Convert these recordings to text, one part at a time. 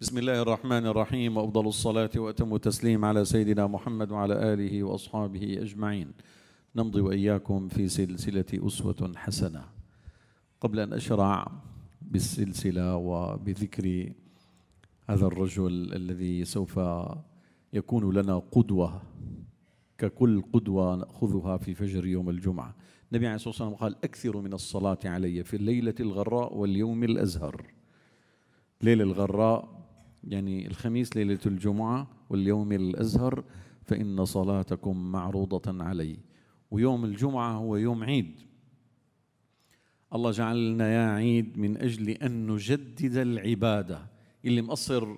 بسم الله الرحمن الرحيم وأفضل الصلاة وأتم التسليم على سيدنا محمد وعلى آله وأصحابه أجمعين نمضي وإياكم في سلسلة أسوة حسنة قبل أن أشرع بالسلسلة وبذكر هذا الرجل الذي سوف يكون لنا قدوة ككل قدوة نأخذها في فجر يوم الجمعة النبي عليه الصلاة والسلام قال أكثر من الصلاة علي في الليلة الغراء واليوم الأزهر ليلة الغراء يعني الخميس ليلة الجمعة واليوم الأزهر فإن صلاتكم معروضة علي ويوم الجمعة هو يوم عيد الله جعلنا يا عيد من أجل أن نجدد العبادة اللي مقصر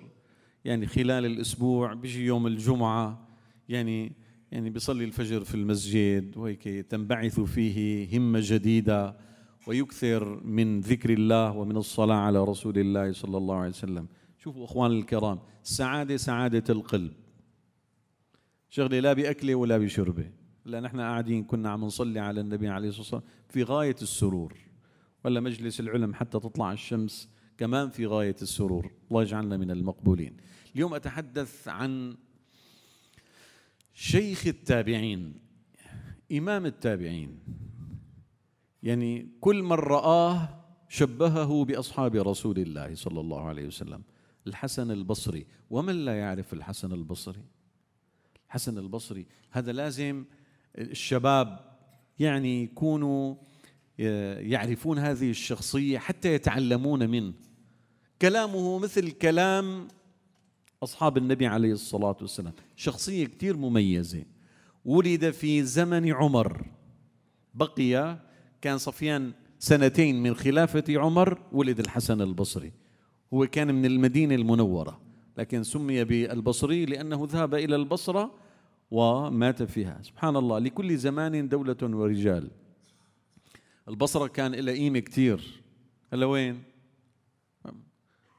يعني خلال الأسبوع بيجي يوم الجمعة يعني يعني بيصلي الفجر في المسجد وهيك تنبعث فيه همة جديدة ويكثر من ذكر الله ومن الصلاة على رسول الله صلى الله عليه وسلم شوفوا أخوان الكرام السعادة سعادة القلب شغلة لا بأكله ولا بشربه لا نحن قاعدين كنا عم نصلي على النبي عليه الصلاة والسلام في غاية السرور ولا مجلس العلم حتى تطلع الشمس كمان في غاية السرور الله يجعلنا من المقبولين اليوم أتحدث عن شيخ التابعين إمام التابعين يعني كل من رآه شبهه بأصحاب رسول الله صلى الله عليه وسلم الحسن البصري ومن لا يعرف الحسن البصري الحسن البصري هذا لازم الشباب يعني يكونوا آه، يعرفون هذه الشخصية حتى يتعلمون منه كلامه مثل كلام أصحاب النبي عليه الصلاة والسلام شخصية كثير مميزة ولد في زمن عمر بقي كان صفيان سنتين من خلافة عمر ولد الحسن البصري هو كان من المدينة المنورة لكن سمي بالبصري لأنه ذهب إلى البصرة ومات فيها سبحان الله لكل زمان دولة ورجال البصرة كان إلى قيمة كثير هلا وين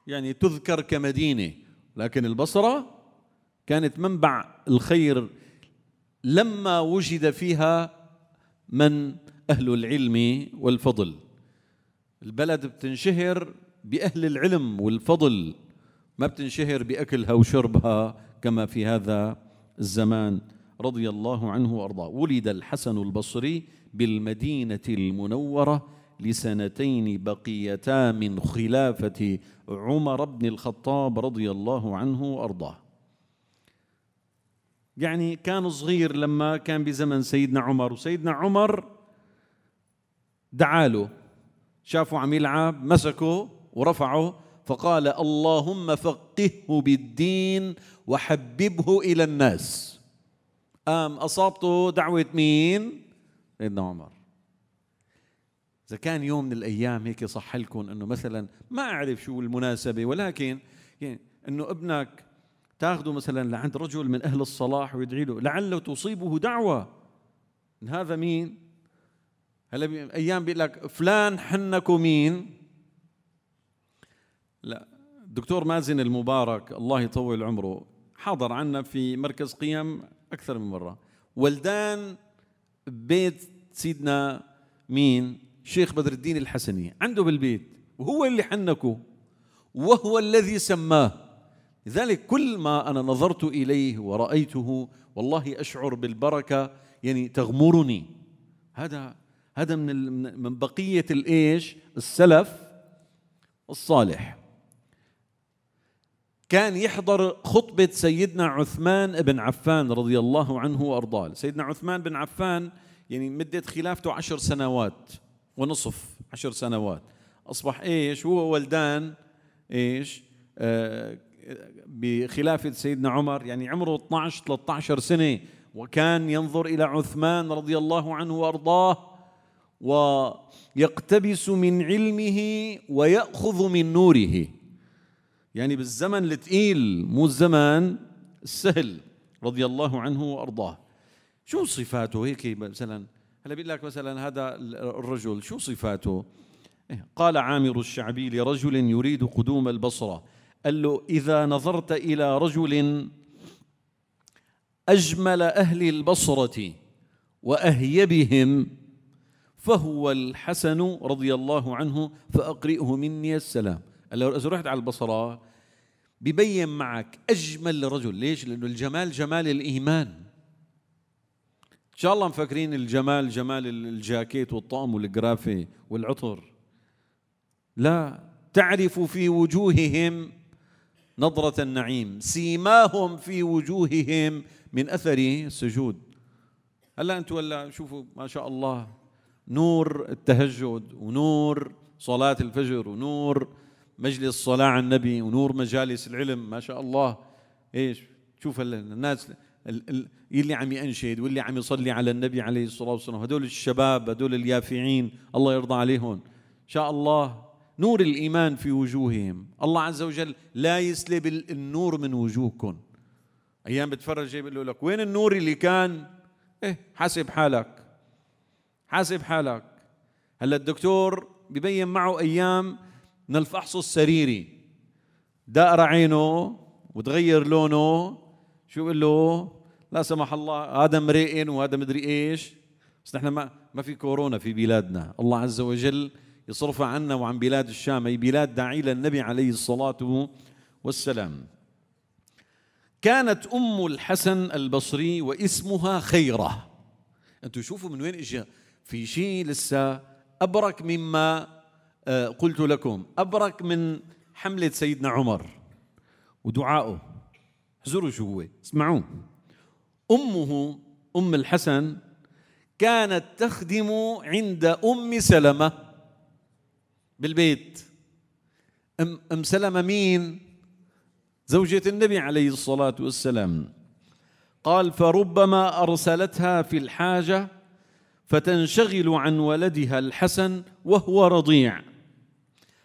يعني تذكر كمدينة لكن البصرة كانت منبع الخير لما وجد فيها من أهل العلم والفضل البلد بتنشهر بأهل العلم والفضل ما بتنشهر بأكلها وشربها كما في هذا الزمان رضي الله عنه وأرضاه ولد الحسن البصري بالمدينة المنورة لسنتين بقيتا من خلافة عمر بن الخطاب رضي الله عنه وأرضاه يعني كان صغير لما كان بزمن سيدنا عمر وسيدنا عمر دعاله شافه عم يلعب مسكه ورفعه فقال اللهم فقهه بالدين وحببه إلى الناس قام أصابته دعوة مين؟ سيدنا عمر إذا كان يوم من الأيام هيك صح لكم إنه مثلا ما أعرف شو المناسبة ولكن يعني إنه ابنك تاخذه مثلا لعند رجل من أهل الصلاح ويدعي له لعله تصيبه دعوة إن هذا مين؟ هلا أيام بيقول لك فلان حنكو مين؟ لا الدكتور مازن المبارك الله يطول عمره حاضر عنا في مركز قيم أكثر من مرة ولدان بيت سيدنا مين شيخ بدر الدين الحسني عنده بالبيت وهو اللي حنكه وهو الذي سماه لذلك كل ما أنا نظرت إليه ورأيته والله أشعر بالبركة يعني تغمرني هذا هذا من من بقية الإيش السلف الصالح كان يحضر خطبة سيدنا عثمان بن عفان رضي الله عنه وأرضاه سيدنا عثمان بن عفان يعني مدة خلافته عشر سنوات ونصف عشر سنوات اصبح ايش هو ولدان ايش آه، بخلافه سيدنا عمر يعني عمره 12 13 سنه وكان ينظر الى عثمان رضي الله عنه وارضاه ويقتبس من علمه وياخذ من نوره يعني بالزمن الثقيل مو الزمن السهل رضي الله عنه وارضاه شو صفاته هيك مثلا هلا بيقول لك مثلا هذا الرجل شو صفاته إيه، قال عامر الشعبي لرجل يريد قدوم البصرة قال له إذا نظرت إلى رجل أجمل أهل البصرة وأهيبهم فهو الحسن رضي الله عنه فأقرئه مني السلام قال له إذا رحت على البصرة ببين معك أجمل رجل ليش؟ لأنه الجمال جمال الإيمان ان شاء الله مفكرين الجمال جمال الجاكيت والطقم والقرافه والعطر لا تعرف في وجوههم نظرة النعيم سيماهم في وجوههم من أثر السجود هلا أنتم ولا شوفوا ما شاء الله نور التهجد ونور صلاة الفجر ونور مجلس صلاة على النبي ونور مجالس العلم ما شاء الله ايش شوف الناس اللي عم ينشد واللي عم يصلي على النبي عليه الصلاه والسلام هدول الشباب هدول اليافعين الله يرضى عليهم ان شاء الله نور الايمان في وجوههم الله عز وجل لا يسلب النور من وجوهكم ايام بتفرج جاي بيقول لك وين النور اللي كان ايه حاسب حالك حاسب حالك هلا الدكتور ببين معه ايام من الفحص السريري دائرة عينه وتغير لونه شو بقول له لا سمح الله هذا مريئن وهذا مدري ايش بس نحن ما ما في كورونا في بلادنا الله عز وجل يصرفها عنا وعن بلاد الشام أي بلاد داعية للنبي عليه الصلاة والسلام كانت أم الحسن البصري واسمها خيرة أنتم شوفوا من وين اجى في شيء لسه أبرك مما آه، قلت لكم أبرك من حملة سيدنا عمر ودعائه زروا شو هو اسمعوا أمه أم الحسن كانت تخدم عند أم سلمة بالبيت أم سلمة مين؟ زوجة النبي عليه الصلاة والسلام قال فربما أرسلتها في الحاجة فتنشغل عن ولدها الحسن وهو رضيع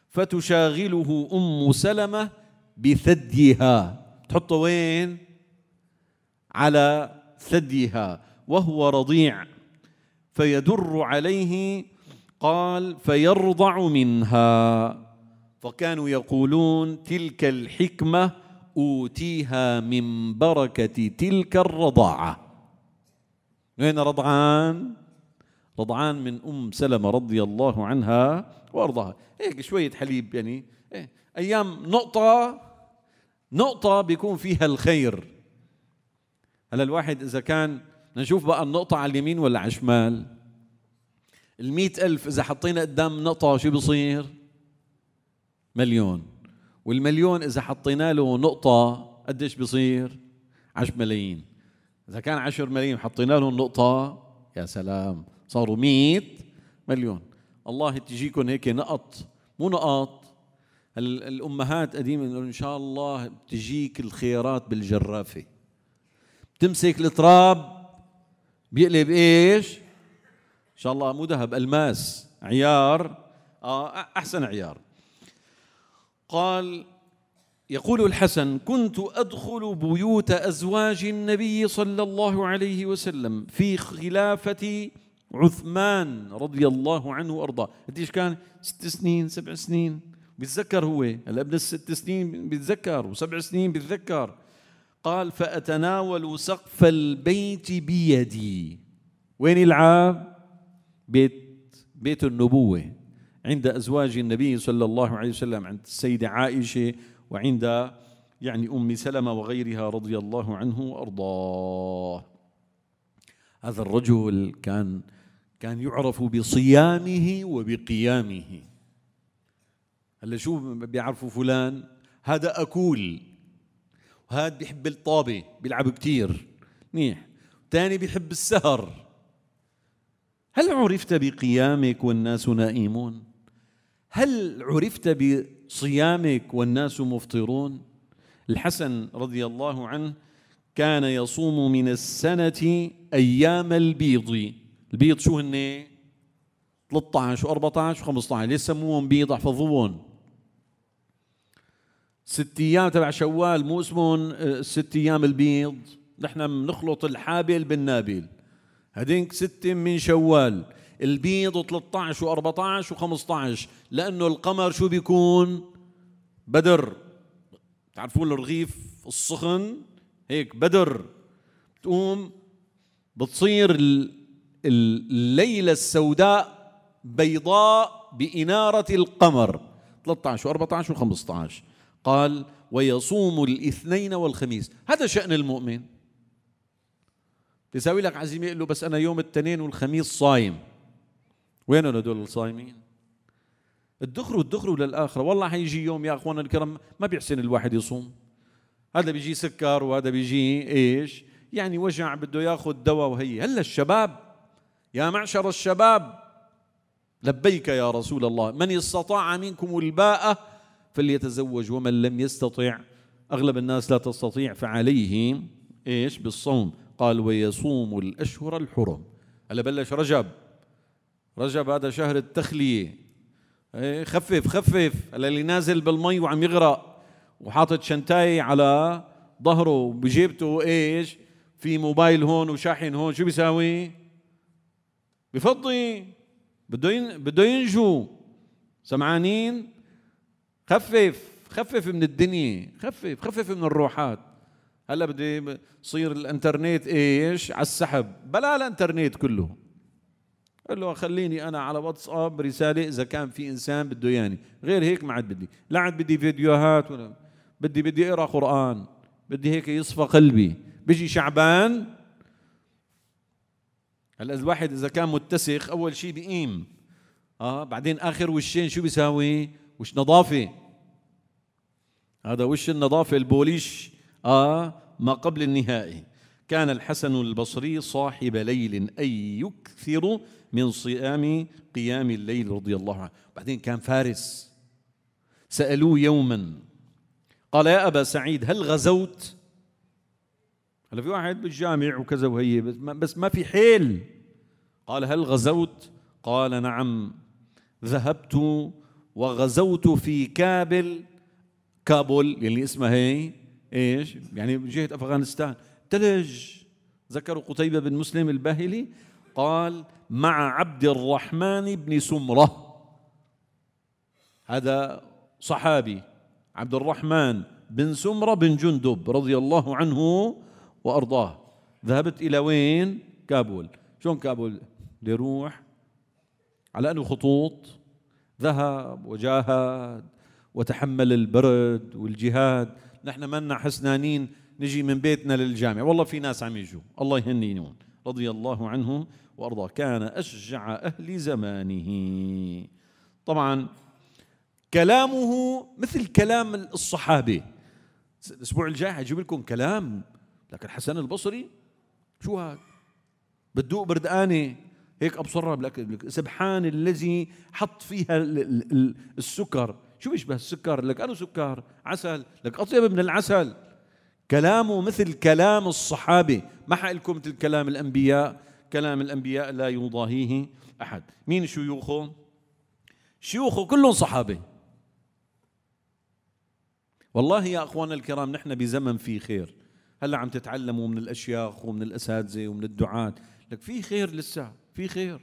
فتشاغله أم سلمة بثديها تحطه وين على ثديها وهو رضيع فيدر عليه قال فيرضع منها فكانوا يقولون تلك الحكمه اوتيها من بركه تلك الرضاعه وين رضعان رضعان من ام سلمه رضي الله عنها وارضاها هيك إيه شويه حليب يعني إيه ايام نقطه نقطة بيكون فيها الخير هلا الواحد إذا كان نشوف بقى النقطة على اليمين ولا على الشمال المئة ألف إذا حطينا قدام نقطة شو بصير مليون والمليون إذا حطينا له نقطة قديش بصير عشر ملايين إذا كان عشر ملايين حطينا لهم نقطة يا سلام صاروا مئة مليون الله تجيكم هيك نقط مو نقط الامهات قديمة ان شاء الله بتجيك الخيارات بالجرافه بتمسك التراب بيقلب ايش؟ ان شاء الله مو ذهب الماس عيار آه احسن عيار قال يقول الحسن كنت ادخل بيوت ازواج النبي صلى الله عليه وسلم في خلافه عثمان رضي الله عنه وارضاه قديش كان ست سنين سبع سنين بيتذكر هو هلا ابن الست سنين بيتذكر وسبع سنين بيتذكر قال فأتناول سقف البيت بيدي وين يلعب بيت بيت النبوة عند أزواج النبي صلى الله عليه وسلم عند السيدة عائشة وعند يعني أم سلمة وغيرها رضي الله عنه وأرضاه هذا الرجل كان كان يعرف بصيامه وبقيامه هلا شو بيعرفوا فلان هذا اكول وهذا بيحب الطابه بيلعب كثير منيح ثاني بيحب السهر هل عرفت بقيامك والناس نائمون هل عرفت بصيامك والناس مفطرون الحسن رضي الله عنه كان يصوم من السنة أيام البيض البيض شو هن 13 و14 و15 ليش سموهم بيض احفظوهم ست ايام تبع شوال مو اسمهم آه، ست ايام البيض نحن بنخلط الحابل بالنابل هدينك ست من شوال البيض 13 و14 و15 لانه القمر شو بيكون بدر تعرفون الرغيف السخن هيك بدر بتقوم بتصير الليله السوداء بيضاء باناره القمر 13 و14 و15 قال ويصوم الاثنين والخميس هذا شأن المؤمن بيساوي لك عزيمة يقول له بس أنا يوم الاثنين والخميس صايم وين هدول الصايمين ادخروا ادخروا للآخرة والله حيجي يوم يا أخوانا الكرام ما بيحسن الواحد يصوم هذا بيجي سكر وهذا بيجي ايش يعني وجع بده ياخذ دواء وهي هلا الشباب يا معشر الشباب لبيك يا رسول الله من استطاع منكم الباءة فليتزوج ومن لم يستطع أغلب الناس لا تستطيع فعليه إيش بالصوم قال ويصوم الأشهر الحرم هلا بلش رجب رجب هذا شهر التخلية إيه، خفف خفف هلا اللي نازل بالمي وعم يغرق وحاطط شنتاي على ظهره بجيبته ايش في موبايل هون وشاحن هون شو بيساوي بفضي بده بده ينجو سمعانين خفف خفف من الدنيا خفف خفف من الروحات هلا بدي صير الانترنت ايش على السحب بلا الانترنت كله قال له خليني انا على واتساب رساله اذا كان في انسان بده ياني غير هيك ما عاد بدي لا عاد بدي فيديوهات ولا بدي بدي اقرا قران بدي هيك يصفى قلبي بيجي شعبان هلا الواحد اذا كان متسخ اول شيء بقيم اه بعدين اخر وشين شو بيساوي وش نظافه هذا وش النظافة البوليش آه ما قبل النهائي كان الحسن البصري صاحب ليل أي يكثر من صيام قيام الليل رضي الله عنه بعدين كان فارس سألوه يوما قال يا أبا سعيد هل غزوت هلا في واحد بالجامع وكذا وهي بس ما, بس ما في حيل قال هل غزوت قال نعم ذهبت وغزوت في كابل كابول يلي اسمها هي ايش يعني جهه افغانستان ثلج ذكروا قتيبة بن مسلم الباهلي قال مع عبد الرحمن بن سمرة هذا صحابي عبد الرحمن بن سمرة بن جندب رضي الله عنه وأرضاه ذهبت إلى وين؟ كابول شلون كابول؟ يروح على أنه خطوط ذهب وجاهد وتحمل البرد والجهاد نحن منا حسنانين نجي من بيتنا للجامع والله في ناس عم يجوا الله يهنيهم رضي الله عنه وارضاه كان اشجع اهل زمانه طبعا كلامه مثل كلام الصحابه الاسبوع الجاي حجيب لكم كلام لكن الحسن البصري شو هاد بتدوق بردقانه هيك ابصرها لك سبحان الذي حط فيها السكر شو بيشبه السكر لك انا سكر عسل لك أطيب من العسل كلامه مثل كلام الصحابة ما حقلكم مثل كلام الأنبياء كلام الأنبياء لا يضاهيه أحد مين شيوخه شيوخه كلهم صحابة والله يا أخوانا الكرام نحن بزمن فيه خير هلا عم تتعلموا من الأشياخ ومن الأساتذة ومن الدعاة لك في خير لسه في خير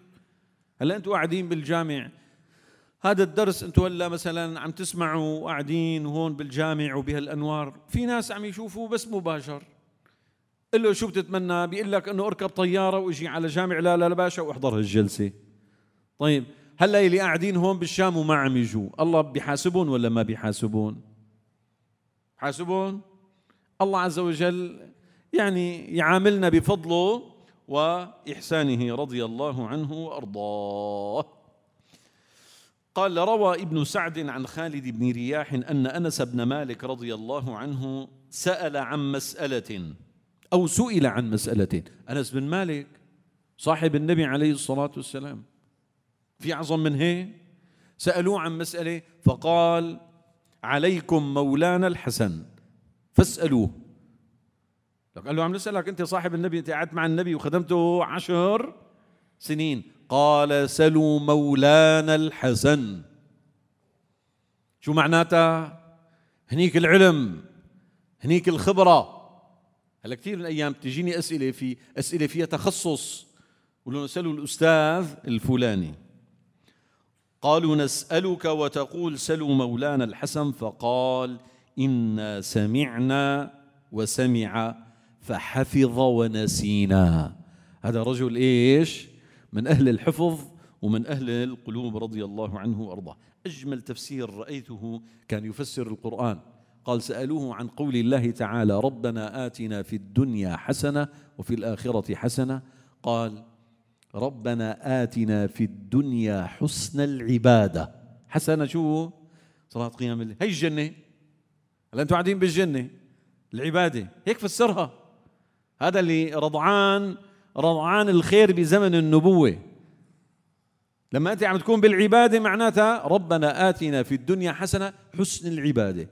هلا أنتم قاعدين بالجامع هذا الدرس انتم هلا مثلا عم تسمعوا قاعدين هون بالجامع وبهالانوار في ناس عم يشوفوا بس مباشر قل له شو بتتمنى بيقول لك انه اركب طياره واجي على جامع لا لا باشا واحضر هالجلسه طيب هلا اللي قاعدين هون بالشام وما عم يجوا الله بيحاسبون ولا ما بيحاسبون حاسبون الله عز وجل يعني يعاملنا بفضله واحسانه رضي الله عنه وارضاه قال روى ابن سعد عن خالد بن رياح ان انس بن مالك رضي الله عنه سال عن مساله او سئل عن مساله انس بن مالك صاحب النبي عليه الصلاه والسلام في اعظم من هيك سالوه عن مساله فقال عليكم مولانا الحسن فاسالوه قال له عم نسالك انت صاحب النبي انت قعدت مع النبي وخدمته عشر سنين قال سلوا مولانا الحسن شو معناتها هنيك العلم هنيك الخبره هلا كثير من الايام بتجيني اسئله في اسئله فيها تخصص ولو نسالوا الاستاذ الفلاني قالوا نسالك وتقول سلوا مولانا الحسن فقال انا سمعنا وسمع فحفظ ونسينا هذا رجل ايش من أهل الحفظ ومن أهل القلوب رضي الله عنه وأرضاه أجمل تفسير رأيته كان يفسر القرآن قال سألوه عن قول الله تعالى ربنا آتنا في الدنيا حسنة وفي الآخرة حسنة قال ربنا آتنا في الدنيا حسن العبادة حسنة شو صلاة قيام الليل هي الجنة هلا أنتم قاعدين بالجنة العبادة هيك فسرها هذا اللي رضعان روعان الخير بزمن النبوة لما أنت عم تكون بالعبادة معناتها ربنا آتنا في الدنيا حسنة حسن العبادة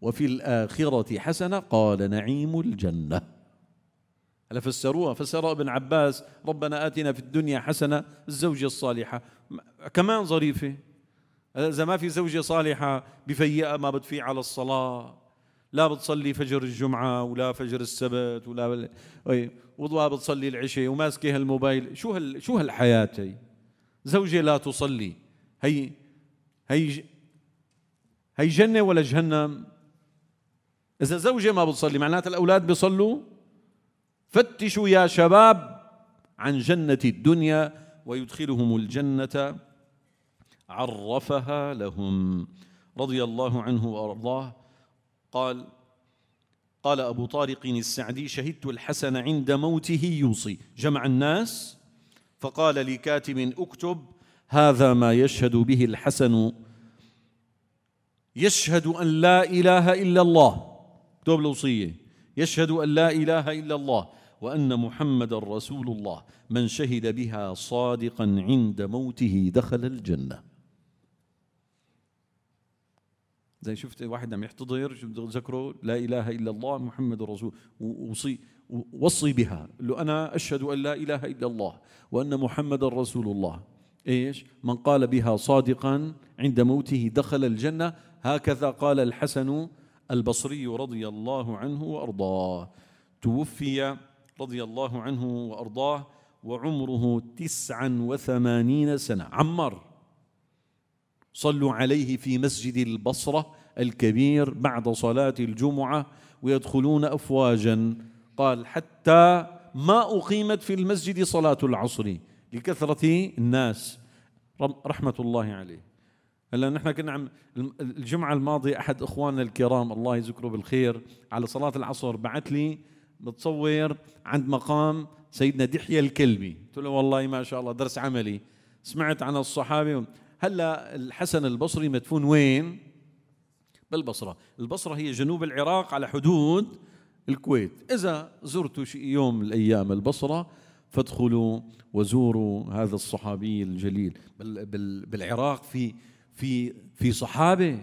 وفي الآخرة حسنة قال نعيم الجنة هلا فسروها فسرها ابن عباس ربنا آتنا في الدنيا حسنة الزوجة الصالحة كمان ظريفة إذا ما في زوجة صالحة بفيئة ما بتفي على الصلاة لا بتصلي فجر الجمعة ولا فجر السبت ولا ولا بتصلي العشاء وماسكة هالموبايل شو هال شو هالحياة هي زوجة لا تصلي هي هي هي جنة ولا جهنم إذا زوجة ما بتصلي معناتها الأولاد بيصلوا فتشوا يا شباب عن جنة الدنيا ويدخلهم الجنة عرفها لهم رضي الله عنه وأرضاه قال قال أبو طارق السعدي شهدت الحسن عند موته يوصي جمع الناس فقال لكاتب اكتب هذا ما يشهد به الحسن يشهد أن لا إله إلا الله اكتب الوصية يشهد أن لا إله إلا الله وأن محمد رسول الله من شهد بها صادقا عند موته دخل الجنة زي شفت واحد عم يحتضر شو يذكره لا اله الا الله محمد رسول ووصي وصي بها له انا اشهد ان لا اله الا الله وان محمد رسول الله ايش من قال بها صادقا عند موته دخل الجنه هكذا قال الحسن البصري رضي الله عنه وارضاه توفي رضي الله عنه وارضاه وعمره تسعا وثمانين سنه عمار صلوا عليه في مسجد البصرة الكبير بعد صلاة الجمعة ويدخلون أفواجا قال حتى ما أقيمت في المسجد صلاة العصر لكثرة الناس رحمة الله عليه هلا نحن كنا عم الجمعة الماضية أحد إخواننا الكرام الله يذكره بالخير على صلاة العصر بعث لي متصور عند مقام سيدنا دحية الكلبي قلت له والله ما شاء الله درس عملي سمعت عن الصحابة هلا الحسن البصري مدفون وين؟ بالبصرة البصرة هي جنوب العراق على حدود الكويت إذا زرتوا شيء يوم من الأيام البصرة فادخلوا وزوروا هذا الصحابي الجليل بالعراق في في في صحابه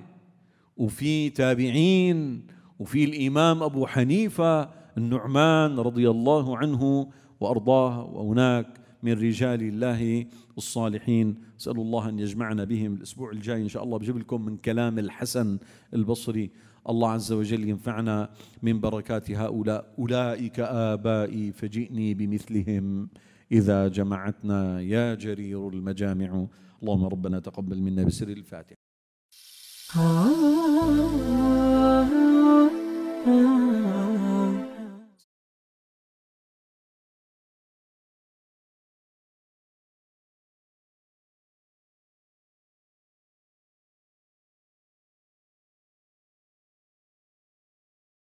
وفي تابعين وفي الامام ابو حنيفه النعمان رضي الله عنه وارضاه وهناك من رجال الله الصالحين أسأل الله أن يجمعنا بهم الأسبوع الجاي إن شاء الله بجيب لكم من كلام الحسن البصري الله عز وجل ينفعنا من بركات هؤلاء أولئك آبائي فجئني بمثلهم إذا جمعتنا يا جرير المجامع اللهم ربنا تقبل منا بسر الفاتحة آه.